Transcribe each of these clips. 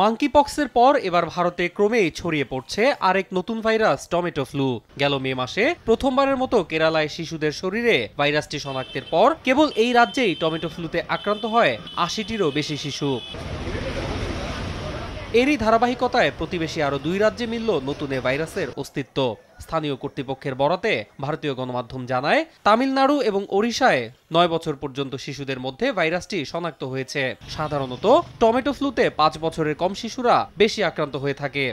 মাঙ্কিপক্সের পর এবার ভারতে ক্রমে ছড়িয়ে পড়ছে আরেক নতুন ভাইরাস টমেটো ফ্লু গেল মে মাসে প্রথমবারের মতো কেরালায় শিশুদের শরীরে ভাইরাসটি শনাক্তের পর কেবল এই রাজ্যেই টমেটো ফ্লুতে আক্রান্ত হয় আশিটিরও বেশি শিশু এরই ধারাবাহিকতায় প্রতিবেশী আরও দুই রাজ্যে মিলল নতুন এ ভাইরাসের অস্তিত্ব স্থানীয় কর্তৃপক্ষের বরাতে ভারতীয় গণমাধ্যম জানায় তামিলনাড়ু এবং ওড়িশায় নয় বছর পর্যন্ত শিশুদের মধ্যে ভাইরাসটি শনাক্ত হয়েছে সাধারণত টমেটো ফ্লুতে পাঁচ বছরের কম শিশুরা বেশি আক্রান্ত হয়ে থাকে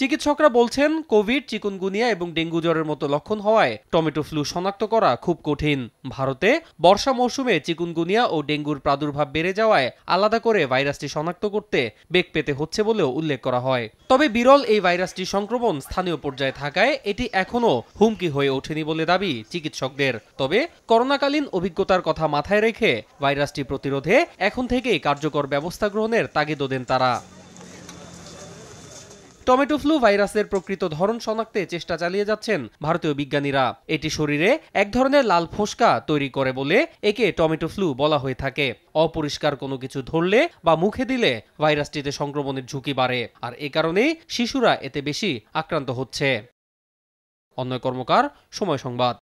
চিকিৎসকরা বলছেন কোভিড চিকুনগুনিয়া এবং ডেঙ্গু জ্বরের মতো লক্ষণ হওয়ায় টমেটো ফ্লু শনাক্ত করা খুব কঠিন ভারতে বর্ষা মৌসুমে চিকুনগুনিয়া ও ডেঙ্গুর প্রাদুর্ভাব বেড়ে যাওয়ায় আলাদা করে ভাইরাসটি শনাক্ত করতে বেগ পেতে হচ্ছে বলেও উল্লেখ করা হয় তবে বিরল এই ভাইরাসটির সংক্রমণ স্থানীয় পর্যায়ে থাকায় এটি এখনও হুমকি হয়ে ওঠেনি বলে দাবি চিকিৎসকদের তবে করোনাকালীন অভিজ্ঞতার কথা মাথায় রেখে ভাইরাসটি প্রতিরোধে এখন থেকেই কার্যকর ব্যবস্থা গ্রহণের তাগিদও দেন তারা টমেটো ফ্লু ভাইরাসের প্রকৃত ধরন শনাক্তে চেষ্টা চালিয়ে যাচ্ছেন ভারতীয় বিজ্ঞানীরা এটি শরীরে এক ধরনের লাল ফোসকা তৈরি করে বলে একে টমেটো ফ্লু বলা হয়ে থাকে অপরিষ্কার কোনো কিছু ধরলে বা মুখে দিলে ভাইরাসটিতে সংক্রমণের ঝুঁকি বাড়ে আর এ কারণেই শিশুরা এতে বেশি আক্রান্ত হচ্ছে অন্য কর্মকার সময় সংবাদ